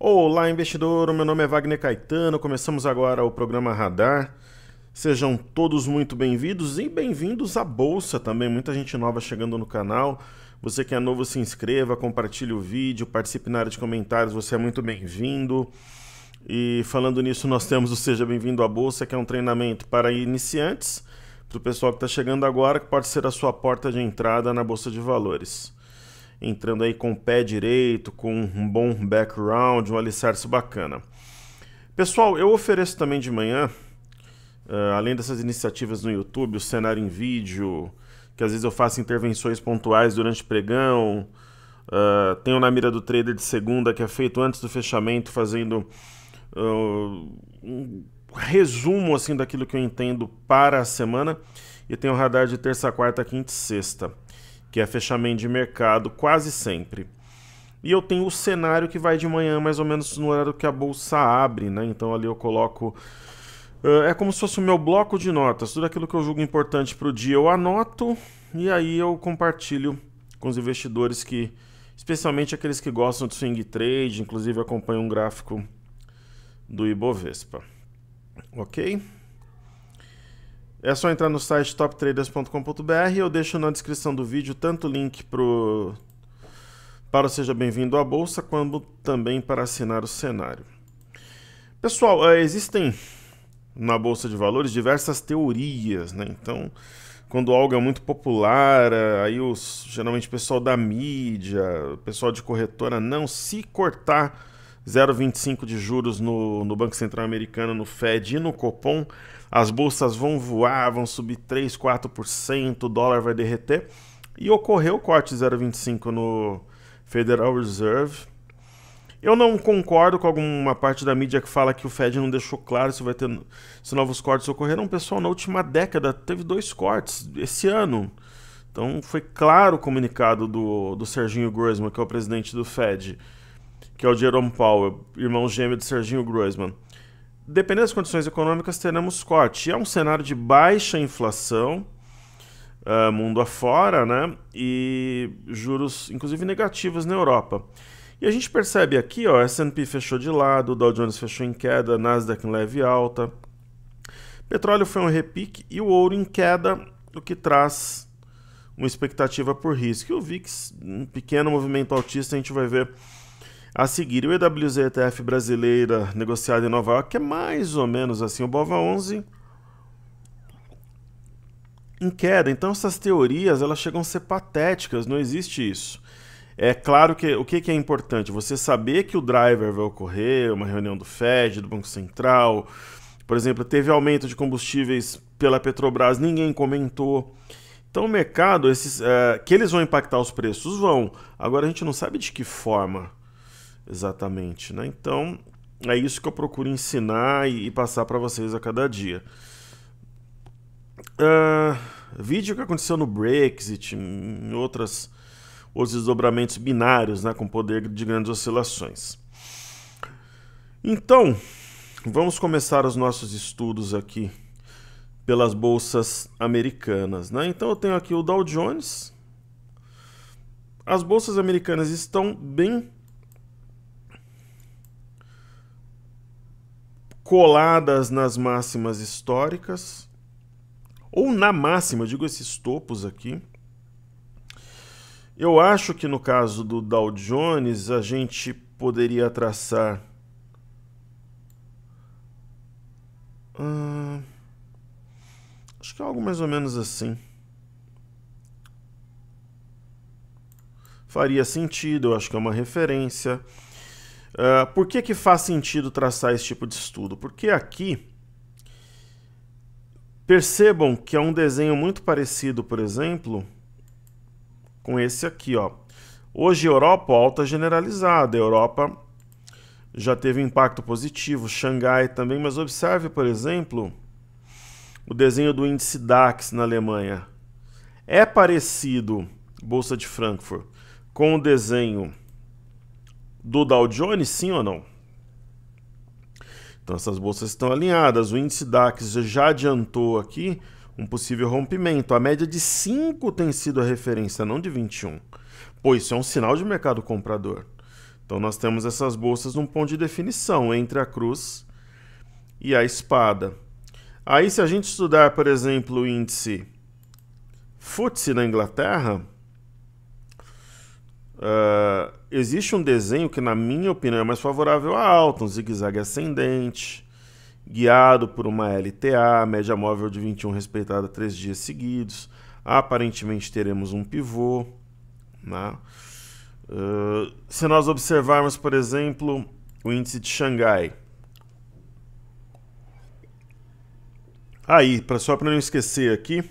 Olá, investidor. meu nome é Wagner Caetano. Começamos agora o programa Radar. Sejam todos muito bem-vindos e bem-vindos à Bolsa também. Muita gente nova chegando no canal. Você que é novo, se inscreva, compartilhe o vídeo, participe na área de comentários. Você é muito bem-vindo. E falando nisso, nós temos o Seja Bem-vindo à Bolsa, que é um treinamento para iniciantes, para o pessoal que está chegando agora, que pode ser a sua porta de entrada na Bolsa de Valores entrando aí com o pé direito, com um bom background, um alicerce bacana. Pessoal, eu ofereço também de manhã, uh, além dessas iniciativas no YouTube, o cenário em vídeo, que às vezes eu faço intervenções pontuais durante pregão, uh, tenho na mira do trader de segunda, que é feito antes do fechamento, fazendo uh, um resumo assim daquilo que eu entendo para a semana, e tenho o radar de terça, quarta, quinta e sexta que é fechamento de mercado quase sempre. E eu tenho o cenário que vai de manhã, mais ou menos no horário que a bolsa abre, né? Então ali eu coloco. Uh, é como se fosse o meu bloco de notas. Tudo aquilo que eu julgo importante para o dia eu anoto e aí eu compartilho com os investidores que, especialmente aqueles que gostam de swing trade, inclusive acompanham um gráfico do Ibovespa. Ok? É só entrar no site toptraders.com.br. Eu deixo na descrição do vídeo tanto o link pro... para o Seja Bem-vindo à Bolsa, quanto também para assinar o cenário. Pessoal, é, existem na Bolsa de Valores diversas teorias, né? Então, quando algo é muito popular, é, aí os, geralmente o pessoal da mídia, o pessoal de corretora, não, se cortar 0,25 de juros no, no Banco Central Americano, no Fed e no Copom. As bolsas vão voar, vão subir 3, 4%, o dólar vai derreter. E ocorreu o corte 0,25 no Federal Reserve. Eu não concordo com alguma parte da mídia que fala que o Fed não deixou claro se vai ter se novos cortes ocorreram. Pessoal, na última década teve dois cortes esse ano. Então foi claro o comunicado do, do Serginho Grossman, que é o presidente do Fed que é o Jerome Powell, irmão gêmeo de Serginho Groisman. Dependendo das condições econômicas, teremos corte. E é um cenário de baixa inflação, uh, mundo afora, né? E juros, inclusive, negativos na Europa. E a gente percebe aqui, ó, S&P fechou de lado, Dow Jones fechou em queda, Nasdaq em leve alta. Petróleo foi um repique e o ouro em queda, o que traz uma expectativa por risco. E o VIX, um pequeno movimento altista, a gente vai ver a seguir, o EWZ ETF brasileira negociado em Nova York, que é mais ou menos assim o BOVA11, em queda. Então essas teorias elas chegam a ser patéticas, não existe isso. É claro que o que, que é importante? Você saber que o driver vai ocorrer, uma reunião do Fed, do Banco Central. Por exemplo, teve aumento de combustíveis pela Petrobras, ninguém comentou. Então o mercado, esses, é, que eles vão impactar os preços, vão. Agora a gente não sabe de que forma exatamente, né? Então, é isso que eu procuro ensinar e, passar para vocês a cada dia. Uh, vídeo que aconteceu no Brexit, em outras, outros desdobramentos binários, né, com poder de grandes oscilações. Então, vamos começar os nossos estudos aqui pelas bolsas americanas. Né? Então, eu tenho aqui o Dow Jones. As bolsas americanas estão bem coladas nas máximas históricas, ou na máxima, digo esses topos aqui. Eu acho que no caso do Dow Jones, a gente poderia traçar. Hum, acho que é algo mais ou menos assim. Faria sentido, eu acho que é uma referência. Uh, por que, que faz sentido traçar esse tipo de estudo? Porque aqui, percebam que é um desenho muito parecido, por exemplo, com esse aqui. Ó. Hoje, Europa, alta generalizada. Europa já teve impacto positivo, Xangai também, mas observe, por exemplo, o desenho do índice DAX na Alemanha. É parecido, Bolsa de Frankfurt, com o desenho do Dow Jones, sim ou não? Então essas bolsas estão alinhadas. O índice DAX já adiantou aqui um possível rompimento. A média de 5 tem sido a referência, não de 21. Pô, isso é um sinal de mercado comprador. Então nós temos essas bolsas num ponto de definição entre a cruz e a espada. Aí se a gente estudar, por exemplo, o índice FTSE na Inglaterra, Uh, existe um desenho que, na minha opinião, é mais favorável a alta, um zigue-zague ascendente, guiado por uma LTA, média móvel de 21 respeitada três dias seguidos. Aparentemente teremos um pivô. Né? Uh, se nós observarmos, por exemplo, o índice de Xangai. Aí, pra, só para não esquecer aqui,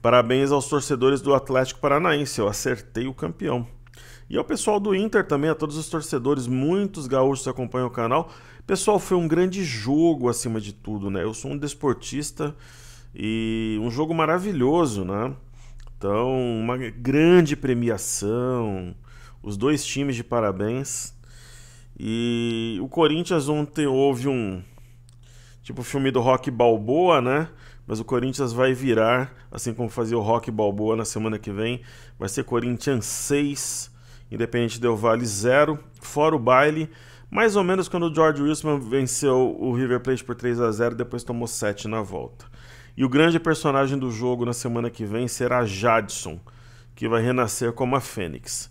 parabéns aos torcedores do Atlético Paranaense, eu acertei o campeão. E ao pessoal do Inter também, a todos os torcedores, muitos gaúchos acompanham o canal. Pessoal, foi um grande jogo acima de tudo, né? Eu sou um desportista e um jogo maravilhoso, né? Então, uma grande premiação, os dois times de parabéns. E o Corinthians ontem houve um tipo filme do Rock Balboa, né? Mas o Corinthians vai virar, assim como fazia o Rock Balboa na semana que vem, vai ser Corinthians 6 Independente deu Vale zero fora o baile. Mais ou menos quando o George Wilson venceu o River Plate por 3 a 0 depois tomou 7 na volta. E o grande personagem do jogo na semana que vem será Jadson, que vai renascer como a Fênix.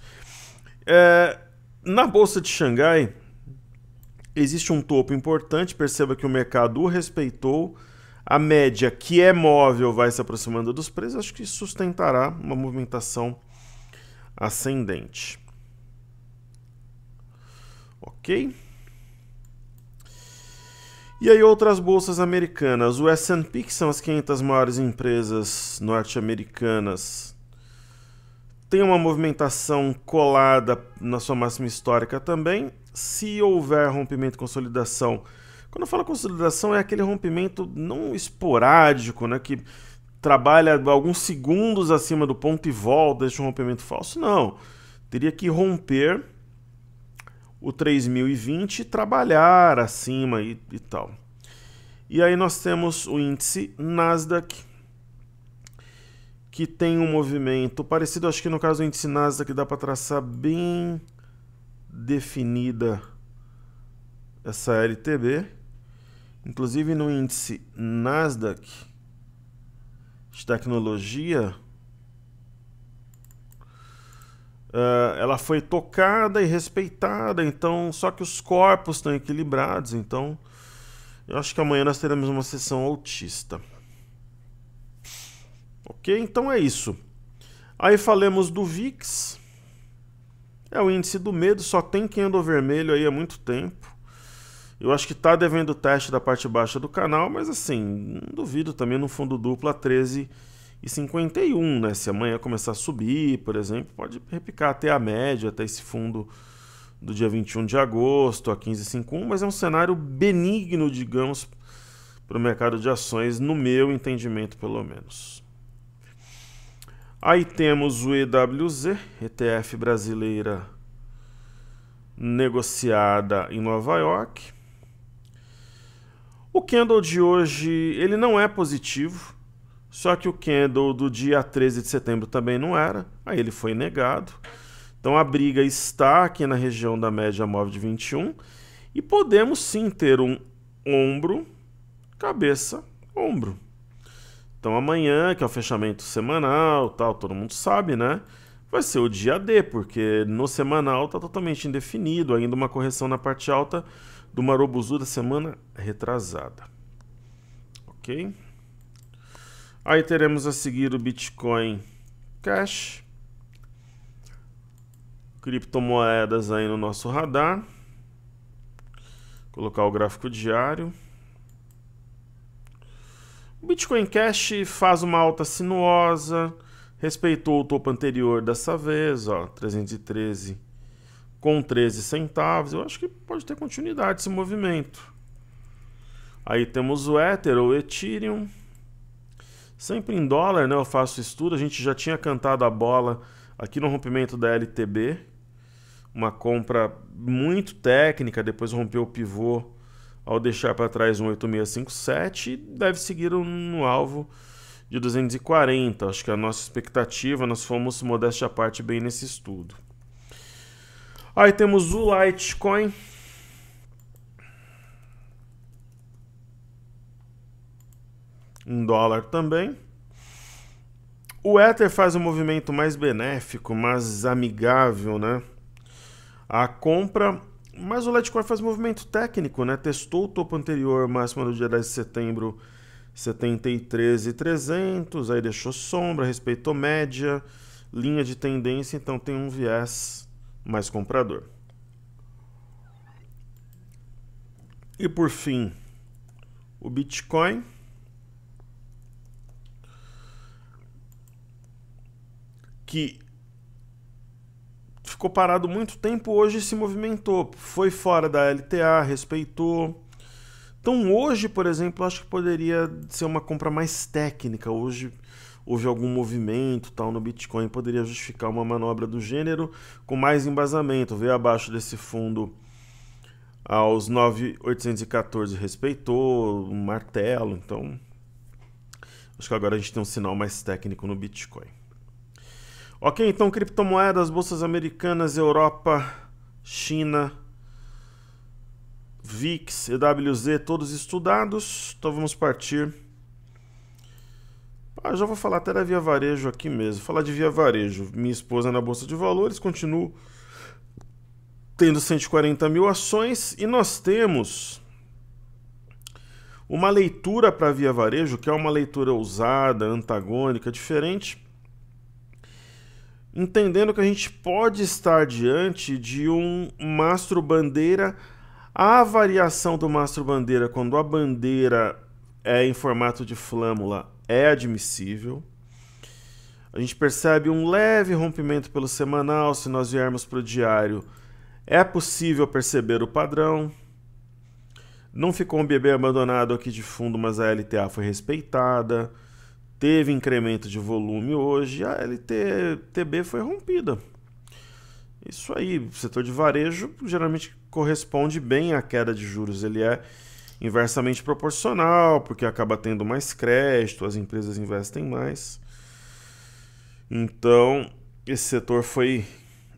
É, na Bolsa de Xangai, existe um topo importante, perceba que o mercado o respeitou. A média, que é móvel, vai se aproximando dos preços, acho que sustentará uma movimentação ascendente. Ok? E aí outras bolsas americanas. O S&P, que são as 500 maiores empresas norte-americanas, tem uma movimentação colada na sua máxima histórica também. Se houver rompimento e consolidação, quando eu falo consolidação é aquele rompimento não esporádico, né, que trabalha alguns segundos acima do ponto e volta, deixa um rompimento falso, não. Teria que romper o 3020 trabalhar acima e, e tal. E aí nós temos o índice Nasdaq, que tem um movimento parecido, acho que no caso do índice Nasdaq dá para traçar bem definida essa LTB. Inclusive no índice Nasdaq de tecnologia, ah, ela foi tocada e respeitada, então só que os corpos estão equilibrados, então eu acho que amanhã nós teremos uma sessão autista. Ok? Então é isso. Aí falemos do VIX. É o índice do medo, só tem quem andou vermelho aí há muito tempo. Eu acho que tá devendo o teste da parte baixa do canal, mas assim, duvido também no fundo duplo a 13 e 51, né? Se amanhã começar a subir, por exemplo, pode repicar até a média, até esse fundo do dia 21 de agosto a 15,51, mas é um cenário benigno, digamos, para o mercado de ações, no meu entendimento, pelo menos. Aí temos o EWZ, ETF brasileira negociada em Nova York. O candle de hoje, ele não é positivo, só que o candle do dia 13 de setembro também não era, aí ele foi negado. Então a briga está aqui na região da média móvel de 21 e podemos sim ter um ombro, cabeça, ombro. Então amanhã, que é o fechamento semanal, tal, todo mundo sabe, né? Vai ser o dia D, porque no semanal está totalmente indefinido, ainda uma correção na parte alta do Marobuzu da semana retrasada. OK? Aí teremos a seguir o Bitcoin Cash. Criptomoedas aí no nosso radar. Colocar o gráfico diário. O Bitcoin Cash faz uma alta sinuosa, respeitou o topo anterior dessa vez, ó, 313 com 13 centavos. Eu acho que pode ter continuidade esse movimento. Aí temos o Ether ou Ethereum. Sempre em dólar, né? Eu faço estudo. A gente já tinha cantado a bola aqui no rompimento da LTB. Uma compra muito técnica, depois rompeu o pivô ao deixar para trás um 8657 e deve seguir no alvo de 240. Acho que a nossa expectativa, nós fomos modéstia à parte bem nesse estudo. Aí temos o Litecoin, em dólar também. O Ether faz um movimento mais benéfico, mais amigável, né? A compra, mas o Litecoin faz um movimento técnico, né? Testou o topo anterior, máximo do dia 10 de setembro, 73,300, aí deixou sombra, respeitou média, linha de tendência, então tem um viés mais comprador. E por fim, o Bitcoin que ficou parado muito tempo, hoje se movimentou, foi fora da LTA, respeitou. Então hoje, por exemplo, acho que poderia ser uma compra mais técnica. Hoje houve algum movimento tal no Bitcoin, poderia justificar uma manobra do gênero com mais embasamento. Veio abaixo desse fundo aos 9,814, respeitou um martelo. Então acho que agora a gente tem um sinal mais técnico no Bitcoin. Ok, então criptomoedas, bolsas americanas, Europa, China, VIX, EWZ, todos estudados. Então vamos partir. Ah, já vou falar até da Via Varejo aqui mesmo. Falar de Via Varejo. Minha esposa é na Bolsa de Valores, continuo tendo 140 mil ações e nós temos uma leitura para Via Varejo, que é uma leitura ousada, antagônica, diferente entendendo que a gente pode estar diante de um mastro bandeira. A variação do mastro bandeira quando a bandeira é em formato de flâmula é admissível. A gente percebe um leve rompimento pelo semanal, se nós viermos para o diário, é possível perceber o padrão. Não ficou um bebê abandonado aqui de fundo, mas a LTA foi respeitada teve incremento de volume hoje, a LTB foi rompida. Isso aí, o setor de varejo geralmente corresponde bem à queda de juros, ele é inversamente proporcional, porque acaba tendo mais crédito, as empresas investem mais. Então, esse setor foi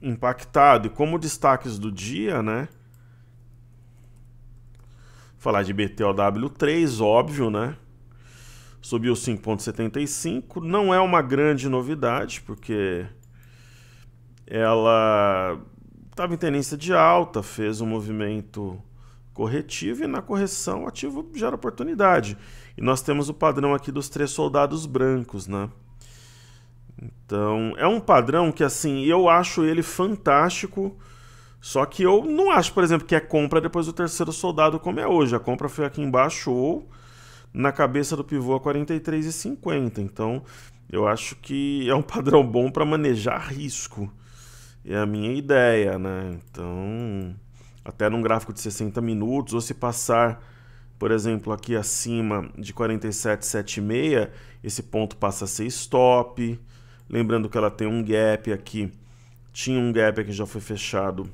impactado. E como destaques do dia, né? Falar de BTOW3, óbvio, né? subiu 5,75. Não é uma grande novidade, porque ela estava em tendência de alta, fez um movimento corretivo e na correção o ativo gera oportunidade. E nós temos o padrão aqui dos três soldados brancos, né? Então, é um padrão que assim, eu acho ele fantástico, só que eu não acho, por exemplo, que é compra depois do terceiro soldado como é hoje. A compra foi aqui embaixo ou na cabeça do pivô a 43,50. Então, eu acho que é um padrão bom para manejar risco. É a minha ideia, né? Então, até num gráfico de 60 minutos, ou se passar, por exemplo, aqui acima de 47,76, esse ponto passa a ser stop. Lembrando que ela tem um gap aqui. Tinha um gap aqui que já foi fechado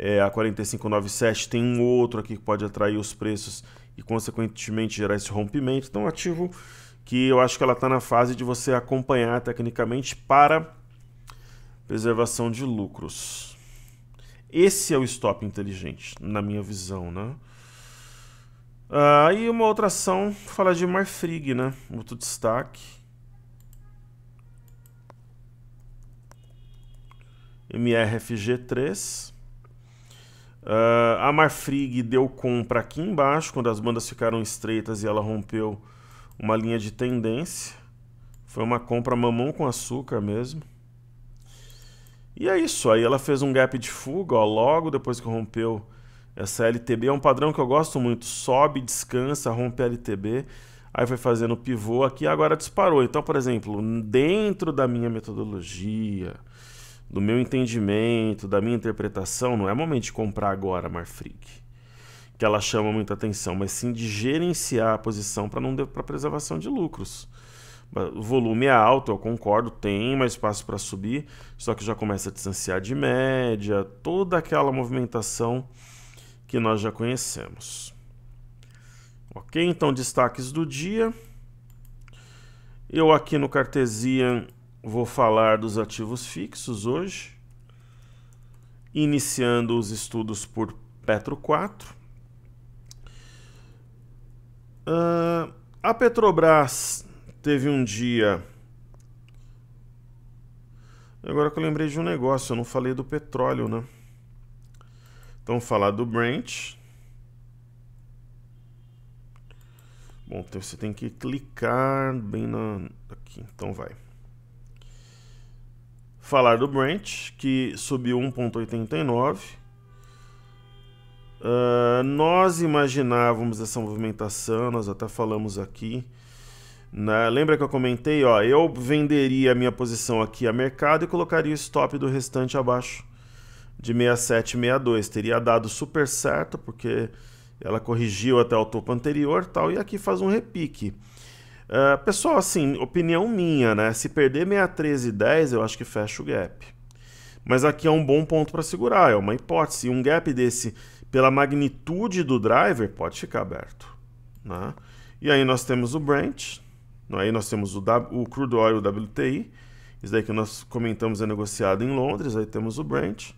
é, a 4597 tem um outro aqui que pode atrair os preços e, consequentemente, gerar esse rompimento. Então, ativo que eu acho que ela está na fase de você acompanhar tecnicamente para preservação de lucros. Esse é o stop inteligente, na minha visão, né? Ah, e uma outra ação, falar de Marfrig, né? Muito destaque. MRFG3. Uh, a Marfrig deu compra aqui embaixo, quando as bandas ficaram estreitas e ela rompeu uma linha de tendência. Foi uma compra mamão com açúcar mesmo. E é isso, aí ela fez um gap de fuga, ó, logo depois que rompeu essa LTB. É um padrão que eu gosto muito, sobe, descansa, rompe a LTB, aí foi fazendo pivô aqui agora disparou. Então, por exemplo, dentro da minha metodologia do meu entendimento, da minha interpretação, não é momento de comprar agora, Marfrig, que ela chama muita atenção, mas sim de gerenciar a posição para não para preservação de lucros. O volume é alto, eu concordo, tem mais espaço para subir, só que já começa a distanciar de média, toda aquela movimentação que nós já conhecemos. Ok, então destaques do dia. Eu aqui no Cartesian Vou falar dos ativos fixos hoje, iniciando os estudos por Petro 4. Uh, ah, a Petrobras teve um dia. Agora que eu lembrei de um negócio, eu não falei do petróleo, né? Então, falar do Brent. Bom, então você tem que clicar bem na. Aqui, então vai falar do Brent, que subiu 1,89. Uh, ah, nós imaginávamos essa movimentação, nós até falamos aqui. Né? Lembra que eu comentei? Ó, eu venderia a minha posição aqui a mercado e colocaria o stop do restante abaixo de 6762. Teria dado super certo, porque ela corrigiu até o topo anterior tal, e aqui faz um repique. Uh, pessoal, assim, opinião minha, né? Se perder 613 e 10, eu acho que fecha o gap. Mas aqui é um bom ponto para segurar, é uma hipótese. Um gap desse, pela magnitude do driver, pode ficar aberto. Né? E aí nós temos o branch, né? aí nós temos o, w, o crude oil WTI, isso daí que nós comentamos é negociado em Londres, aí temos o branch.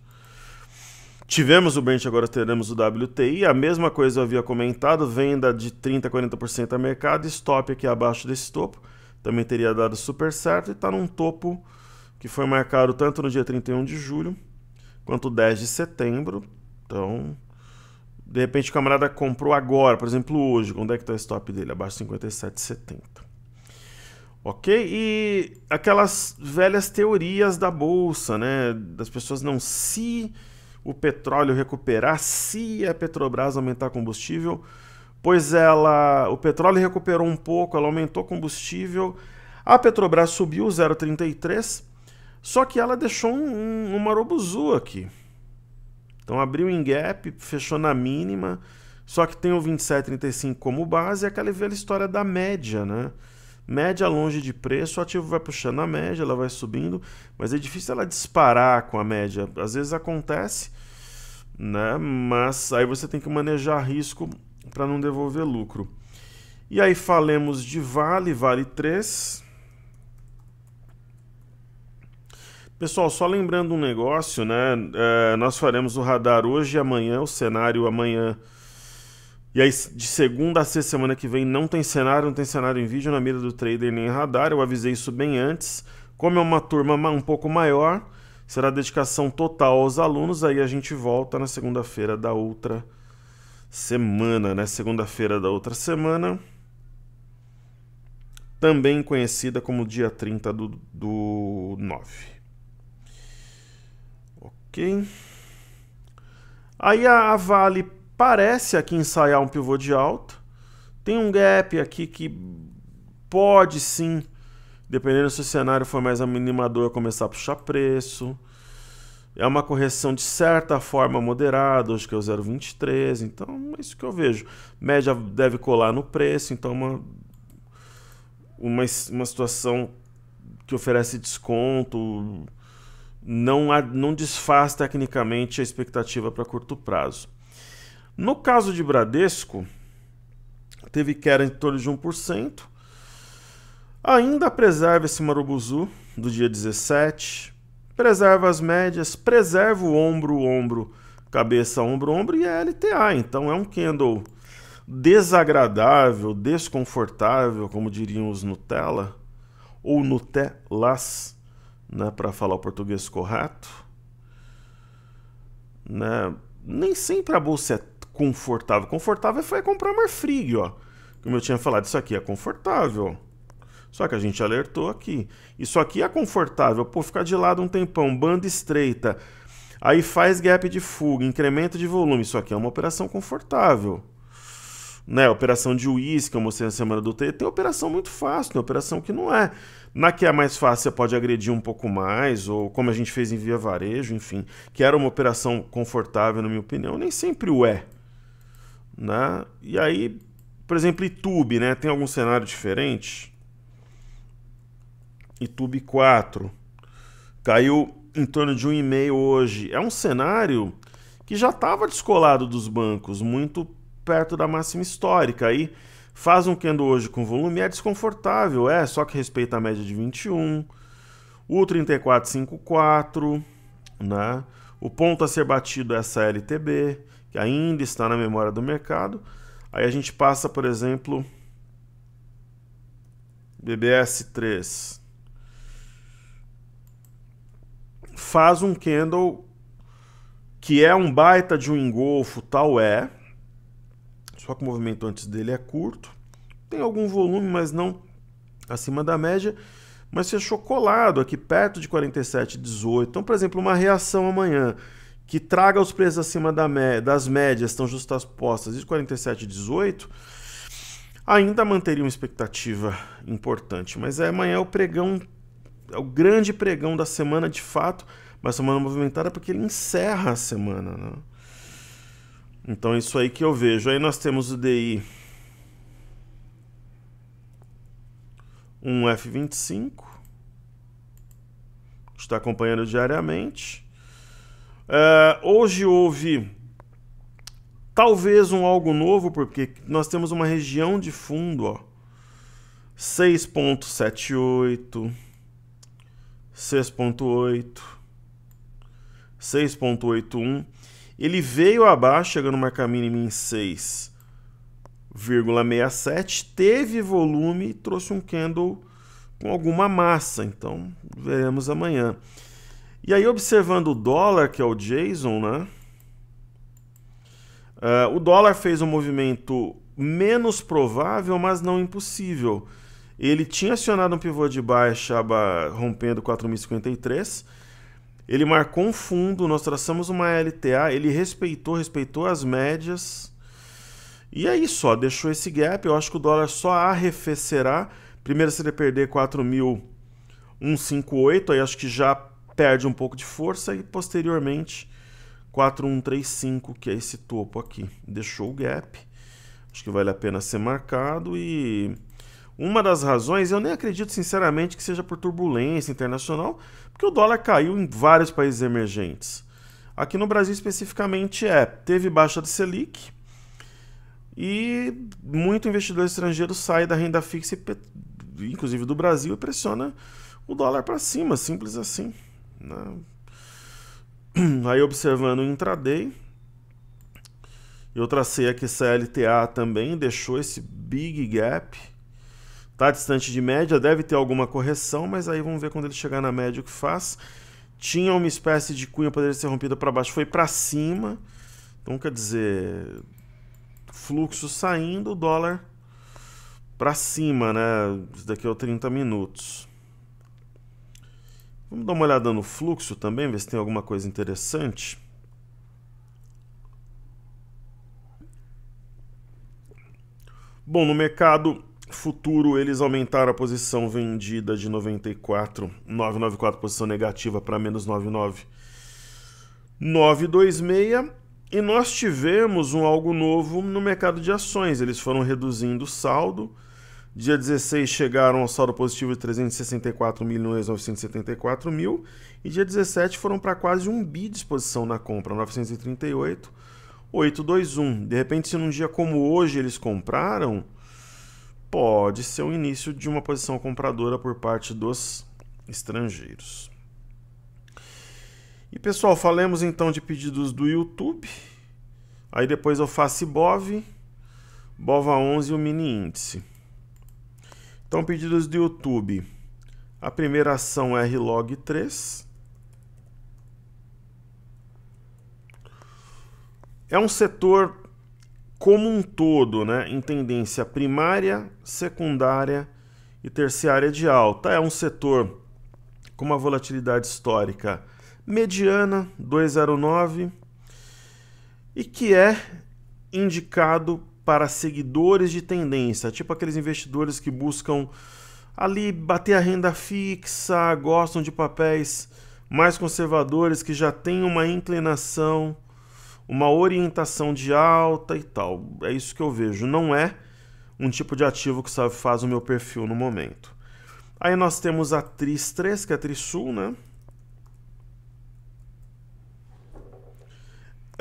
Tivemos o Brent, agora teremos o WTI. A mesma coisa eu havia comentado: venda de 30% a 40% a mercado, stop aqui abaixo desse topo. Também teria dado super certo. E está num topo que foi marcado tanto no dia 31 de julho quanto 10 de setembro. Então, de repente o camarada comprou agora, por exemplo, hoje. Onde é que está o stop dele? Abaixo de 57,70. Ok? E aquelas velhas teorias da bolsa, né? Das pessoas não se o petróleo recuperar se a Petrobras aumentar combustível, pois ela, o petróleo recuperou um pouco, ela aumentou combustível, a Petrobras subiu 0,33, só que ela deixou um, um, marobuzu aqui. Então abriu em gap, fechou na mínima, só que tem o 27,35 como base, é aquela velha história da média, né? Média longe de preço, o ativo vai puxando a média, ela vai subindo, mas é difícil ela disparar com a média. Às vezes acontece, né? Mas aí você tem que manejar risco para não devolver lucro. E aí falemos de Vale, Vale 3. Pessoal, só lembrando um negócio, né? É, nós faremos o radar hoje e amanhã, o cenário amanhã e aí, de segunda a sexta semana que vem, não tem cenário, não tem cenário em vídeo na mira do trader nem em radar. Eu avisei isso bem antes. Como é uma turma um pouco maior, será dedicação total aos alunos. Aí a gente volta na segunda-feira da outra semana, né? Segunda-feira da outra semana. Também conhecida como dia 30 do, do 9. Ok. Aí a Vale parece aqui ensaiar um pivô de alto. Tem um gap aqui que pode sim, dependendo se o cenário for mais animador, começar a puxar preço. É uma correção de certa forma moderada, hoje que é o 0,23, então é isso que eu vejo. Média deve colar no preço, então é uma, uma, uma situação que oferece desconto não, não desfaz tecnicamente a expectativa para curto prazo. No caso de Bradesco, teve queda em torno de 1%. Ainda preserva esse marubuzu do dia 17, preserva as médias, preserva o ombro, ombro, cabeça, ombro, ombro e é LTA. Então é um candle desagradável, desconfortável, como diriam os Nutella, ou Nutellas, né, para falar o português correto. Né? Nem sempre a bolsa é confortável. Confortável foi comprar uma Frig, ó. Como eu tinha falado, isso aqui é confortável. Só que a gente alertou aqui. Isso aqui é confortável. Pô, ficar de lado um tempão, banda estreita. Aí faz gap de fuga, incremento de volume. Isso aqui é uma operação confortável. Né, operação de uísque que eu mostrei na semana do TT, é operação muito fácil, né? operação que não é. Na que é mais fácil, você pode agredir um pouco mais, ou como a gente fez em via varejo, enfim, que era uma operação confortável, na minha opinião, nem sempre o é. Né? E aí, por exemplo, YouTube, né? Tem algum cenário diferente? YouTube 4 caiu em torno de 1,5 hoje. É um cenário que já estava descolado dos bancos, muito perto da máxima histórica. Aí faz um candle hoje com volume, é desconfortável, é, só que respeita a média de 21, o 3454, né? O ponto a ser batido é essa LTB que ainda está na memória do mercado. Aí a gente passa, por exemplo, BBS3. Faz um candle que é um baita de um engolfo, tal é. Só que o movimento antes dele é curto. Tem algum volume, mas não acima da média. Mas fechou colado aqui perto de 47,18. Então, por exemplo, uma reação amanhã que traga os preços acima da das médias estão justas postas de 47,18, ainda manteria uma expectativa importante. Mas é, amanhã é o pregão, é o grande pregão da semana de fato, mas semana movimentada porque ele encerra a semana. Né? Então isso aí que eu vejo. Aí nós temos o DI um F25. Está acompanhando diariamente. Uh, hoje houve talvez um algo novo, porque nós temos uma região de fundo, ó. 6.78, 6.8, 6.81. Ele veio abaixo, chegando uma marca mínima em 6,67, teve volume e trouxe um candle com alguma massa. Então, veremos amanhã. E aí, observando o dólar, que é o JSON, né? Uh, o dólar fez um movimento menos provável, mas não impossível. Ele tinha acionado um pivô de baixa, rompendo 4.053. Ele marcou um fundo, nós traçamos uma LTA, ele respeitou, respeitou as médias. E aí é só deixou esse gap. Eu acho que o dólar só arrefecerá. Primeiro, se ele perder 4.158, aí acho que já perde um pouco de força e posteriormente 4135, que é esse topo aqui, deixou o gap. Acho que vale a pena ser marcado e uma das razões, eu nem acredito sinceramente que seja por turbulência internacional, porque o dólar caiu em vários países emergentes. Aqui no Brasil especificamente é, teve baixa de Selic e muito investidor estrangeiro sai da renda fixa, inclusive do Brasil, e pressiona o dólar para cima, simples assim. Né? Aí observando o intraday, eu tracei aqui CLTA também, deixou esse big gap. Está distante de média, deve ter alguma correção, mas aí vamos ver quando ele chegar na média o que faz. Tinha uma espécie de cunha, poderia ser rompida para baixo, foi para cima. Então quer dizer, fluxo saindo, dólar para cima, né? Isso daqui é 30 minutos. Vamos dar uma olhada no fluxo também, ver se tem alguma coisa interessante. Bom, no mercado futuro eles aumentaram a posição vendida de 94, 994 posição negativa para menos 99, 926 e nós tivemos um algo novo no mercado de ações. Eles foram reduzindo o saldo Dia 16 chegaram ao saldo positivo de 364 milhões 974 mil e dia 17 foram para quase um bi de exposição na compra, 938 821. De repente, se num dia como hoje eles compraram, pode ser o início de uma posição compradora por parte dos estrangeiros. E pessoal, falemos então de pedidos do YouTube. Aí depois eu faço Bov, Bova 11 e o mini índice. Então, pedidos do YouTube. A primeira ação é RLog3. É um setor como um todo, né? em tendência primária, secundária e terciária de alta. É um setor com uma volatilidade histórica mediana, 209, e que é indicado para seguidores de tendência, tipo aqueles investidores que buscam ali bater a renda fixa, gostam de papéis mais conservadores que já têm uma inclinação, uma orientação de alta e tal. É isso que eu vejo. Não é um tipo de ativo que sabe, faz o meu perfil no momento. Aí nós temos a TRIS 3, que é a TRISUL, né?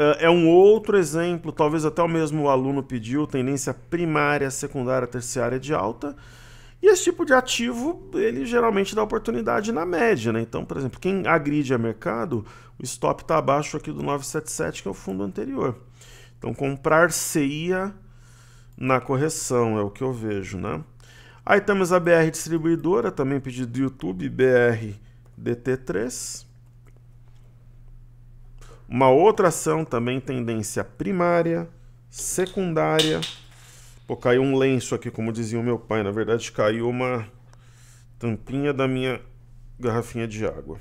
É, é um outro exemplo, talvez até o mesmo aluno pediu, tendência primária, secundária, terciária é de alta. E esse tipo de ativo, ele geralmente dá oportunidade na média, né? Então, por exemplo, quem agride a mercado, o stop está abaixo aqui do 977, que é o fundo anterior. Então, comprar seia na correção, é o que eu vejo, né? Aí temos a BR Distribuidora, também pedido do YouTube, BR DT3. Uma outra ação também tendência primária, secundária. Pô, caiu um lenço aqui, como dizia o meu pai. Na verdade, caiu uma tampinha da minha garrafinha de água.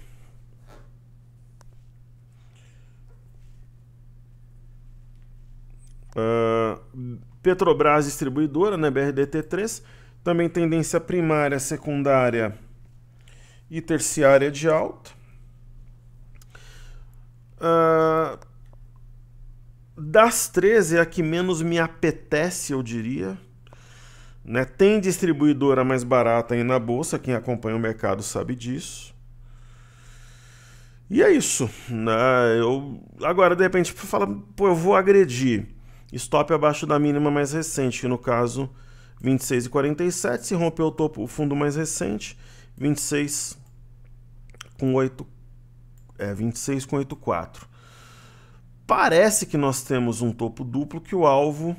Uh, Petrobras distribuidora, né, BRDT3, também tendência primária, secundária e terciária de alta. Ah, das 13 é a que menos me apetece, eu diria. Né? Tem distribuidora mais barata aí na bolsa, quem acompanha o mercado sabe disso. E é isso. Né? Eu, agora, de repente, fala, pô, eu vou agredir. Stop abaixo da mínima mais recente, que no caso 26,47. Se rompeu o topo, o fundo mais recente, 26 com é, 26 com 8,4. Parece que nós temos um topo duplo que o alvo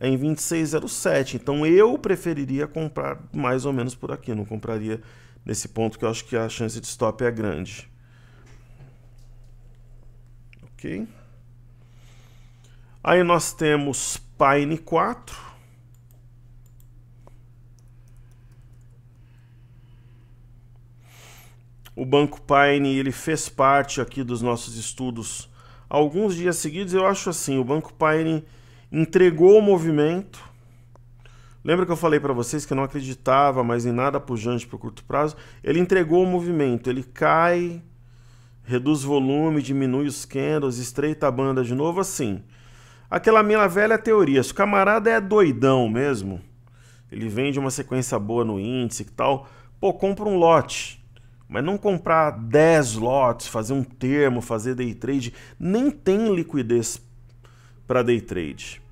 é em 26,07. Então eu preferiria comprar mais ou menos por aqui. Não compraria nesse ponto que eu acho que a chance de stop é grande. Ok. Aí nós temos Pine 4. O Banco Pine ele fez parte aqui dos nossos estudos alguns dias seguidos. Eu acho assim, o Banco Pine entregou o movimento. Lembra que eu falei para vocês que eu não acreditava mais em nada pujante para o curto prazo? Ele entregou o movimento, ele cai, reduz volume, diminui os candles, estreita a banda de novo, assim. Aquela minha velha teoria, se o camarada é doidão mesmo, ele vende uma sequência boa no índice e tal, pô, compra um lote. Mas não comprar 10 lotes, fazer um termo, fazer day trade, nem tem liquidez para day trade.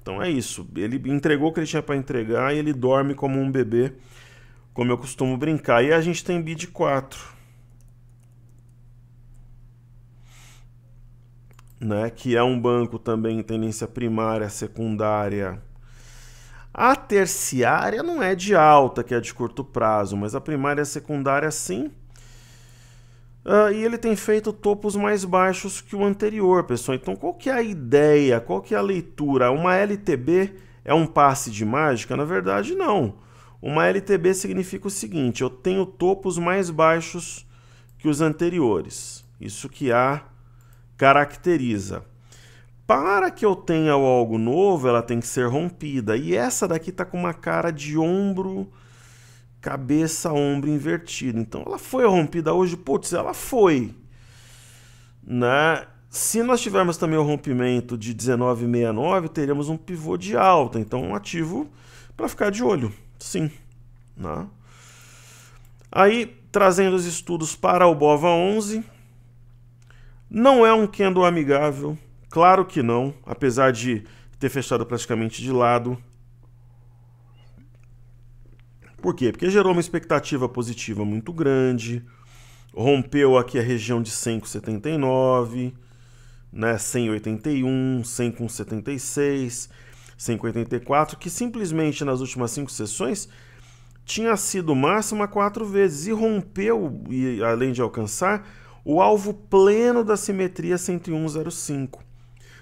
Então é isso. Ele entregou o que ele tinha para entregar e ele dorme como um bebê, como eu costumo brincar. E a gente tem bid 4. Né, que é um banco também em tendência primária, secundária. A terciária não é de alta, que é de curto prazo, mas a primária e a secundária sim. Uh, e ele tem feito topos mais baixos que o anterior, pessoal. Então, qual que é a ideia? Qual que é a leitura? Uma LTB é um passe de mágica? Na verdade, não. Uma LTB significa o seguinte: eu tenho topos mais baixos que os anteriores. Isso que a caracteriza. Para que eu tenha algo novo, ela tem que ser rompida. E essa daqui está com uma cara de ombro cabeça, ombro invertido. Então ela foi rompida hoje, putz, ela foi. Né? Se nós tivermos também o rompimento de 1969, teremos um pivô de alta, então um ativo para ficar de olho, sim. Né? Aí, trazendo os estudos para o BOVA 11, não é um candle amigável, claro que não, apesar de ter fechado praticamente de lado, por quê? Porque gerou uma expectativa positiva muito grande, rompeu aqui a região de 179, né, 181, 76, 184, que simplesmente nas últimas cinco sessões tinha sido máxima quatro vezes e rompeu, e além de alcançar, o alvo pleno da simetria 10105.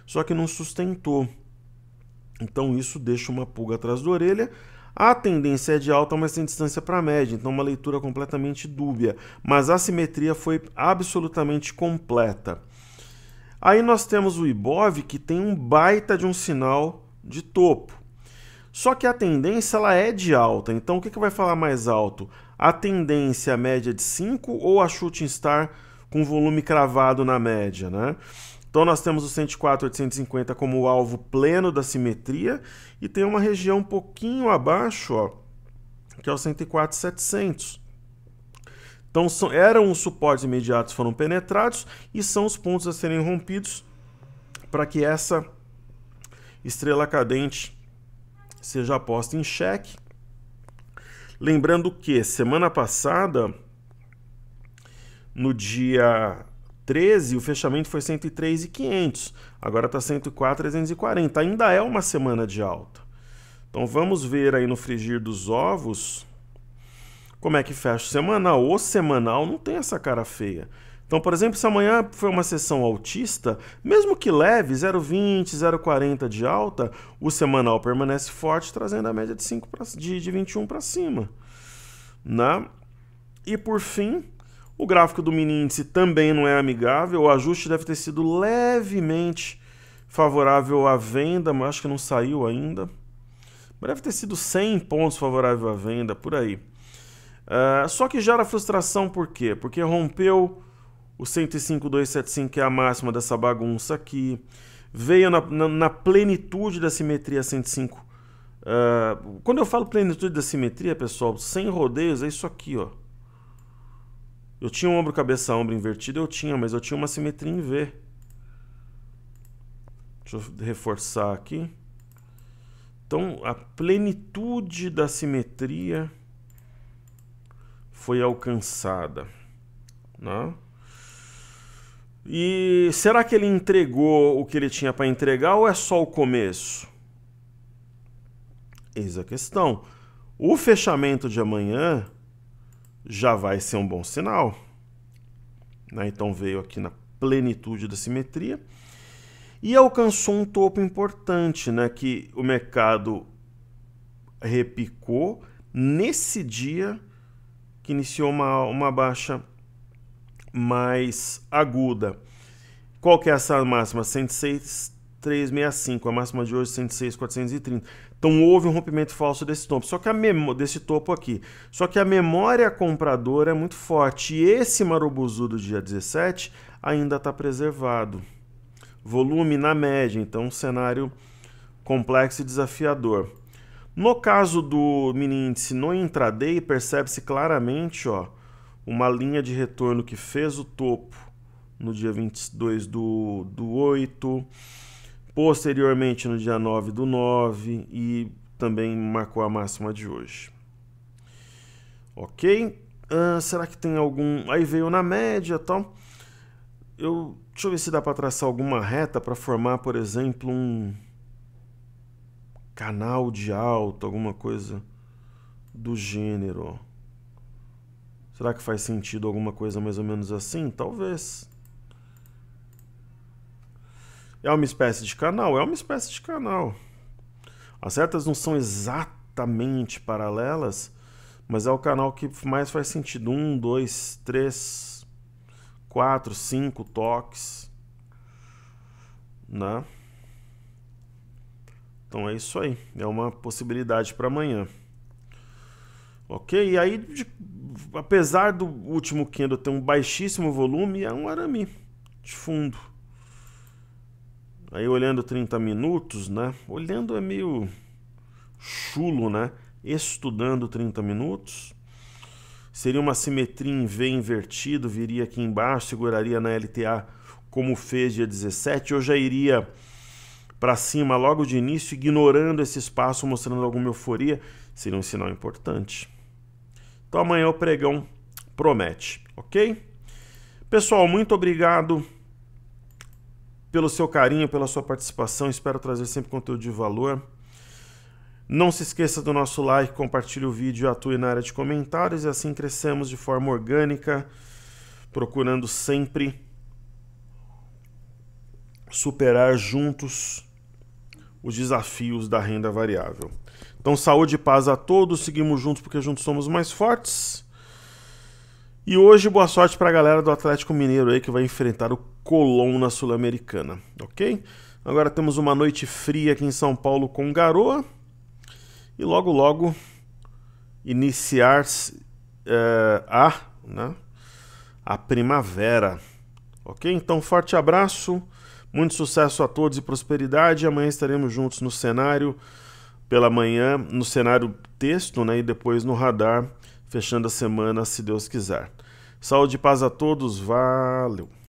Só que não sustentou. Então isso deixa uma pulga atrás da orelha a tendência é de alta, mas tem distância para a média, então uma leitura completamente dúbia. Mas a simetria foi absolutamente completa. Aí nós temos o IBOV que tem um baita de um sinal de topo. Só que a tendência ela é de alta, então o que, que vai falar mais alto? A tendência média de 5 ou a shooting star com volume cravado na média, né? Então nós temos o 104 850 como o alvo pleno da simetria e tem uma região um pouquinho abaixo, ó, que é o 104 700. Então são, eram os suportes imediatos foram penetrados e são os pontos a serem rompidos para que essa estrela cadente seja posta em xeque. Lembrando que semana passada, no dia 13, o fechamento foi 103,500. Agora está 104,340. Ainda é uma semana de alta. Então vamos ver aí no frigir dos ovos como é que fecha o semanal. O semanal não tem essa cara feia. Então, por exemplo, se amanhã foi uma sessão altista, mesmo que leve, 0,20, 0,40 de alta, o semanal permanece forte, trazendo a média de, 5 pra, de, de 21 para cima. Né? E por fim, o gráfico do mini índice também não é amigável, o ajuste deve ter sido levemente favorável à venda, mas acho que não saiu ainda. deve ter sido 100 pontos favorável à venda, por aí. Uh, só que gera frustração por quê? Porque rompeu o 105,275, que é a máxima dessa bagunça aqui. Veio na, na, na plenitude da simetria 105. Uh, eh, quando eu falo plenitude da simetria, pessoal, sem rodeios, é isso aqui, ó. Eu tinha um ombro, cabeça, ombro invertido, eu tinha, mas eu tinha uma simetria em V. Deixa eu reforçar aqui. Então, a plenitude da simetria foi alcançada. Né? E será que ele entregou o que ele tinha para entregar ou é só o começo? Eis a questão. O fechamento de amanhã já vai ser um bom sinal. Né? Então veio aqui na plenitude da simetria e alcançou um topo importante, né? que o mercado repicou nesse dia que iniciou uma, uma baixa mais aguda. Qual que é essa máxima? 106 365, a máxima de hoje 106, 430. Então houve um rompimento falso desse topo, só que a desse topo aqui. Só que a memória compradora é muito forte e esse marubuzu do dia 17 ainda está preservado. Volume na média, então um cenário complexo e desafiador. No caso do mini índice no intraday, percebe-se claramente, ó, uma linha de retorno que fez o topo no dia 22 do, do 8, posteriormente no dia 9 do 9 e também marcou a máxima de hoje. Ok? Ah, será que tem algum. Aí veio na média e tal. Eu... Deixa eu ver se dá para traçar alguma reta para formar, por exemplo, um canal de alta, alguma coisa do gênero. Será que faz sentido alguma coisa mais ou menos assim? Talvez. É uma espécie de canal? É uma espécie de canal. As retas não são exatamente paralelas, mas é o canal que mais faz sentido. Um, dois, três, quatro, cinco toques. Né? Então é isso aí. É uma possibilidade para amanhã. Ok? E aí, de, apesar do último Kendo ter um baixíssimo volume, é um arame de fundo. Aí olhando 30 minutos, né? Olhando é meio chulo, né? Estudando 30 minutos. Seria uma simetria em V invertido, viria aqui embaixo, seguraria na LTA como fez dia 17. Eu já iria para cima logo de início, ignorando esse espaço, mostrando alguma euforia. Seria um sinal importante. Então amanhã o pregão promete, ok? Pessoal, muito obrigado pelo seu carinho, pela sua participação. Espero trazer sempre conteúdo de valor. Não se esqueça do nosso like, compartilhe o vídeo e atue na área de comentários. E assim crescemos de forma orgânica, procurando sempre superar juntos os desafios da renda variável. Então, saúde e paz a todos. Seguimos juntos porque juntos somos mais fortes. E hoje, boa sorte para a galera do Atlético Mineiro aí que vai enfrentar o coluna sul-americana, ok? Agora temos uma noite fria aqui em São Paulo com garoa e logo logo iniciar uh, eh, a, né, a primavera, ok? Então forte abraço, muito sucesso a todos e prosperidade. Amanhã estaremos juntos no cenário pela manhã, no cenário texto, né, e depois no radar, fechando a semana, se Deus quiser. Saúde e paz a todos, valeu!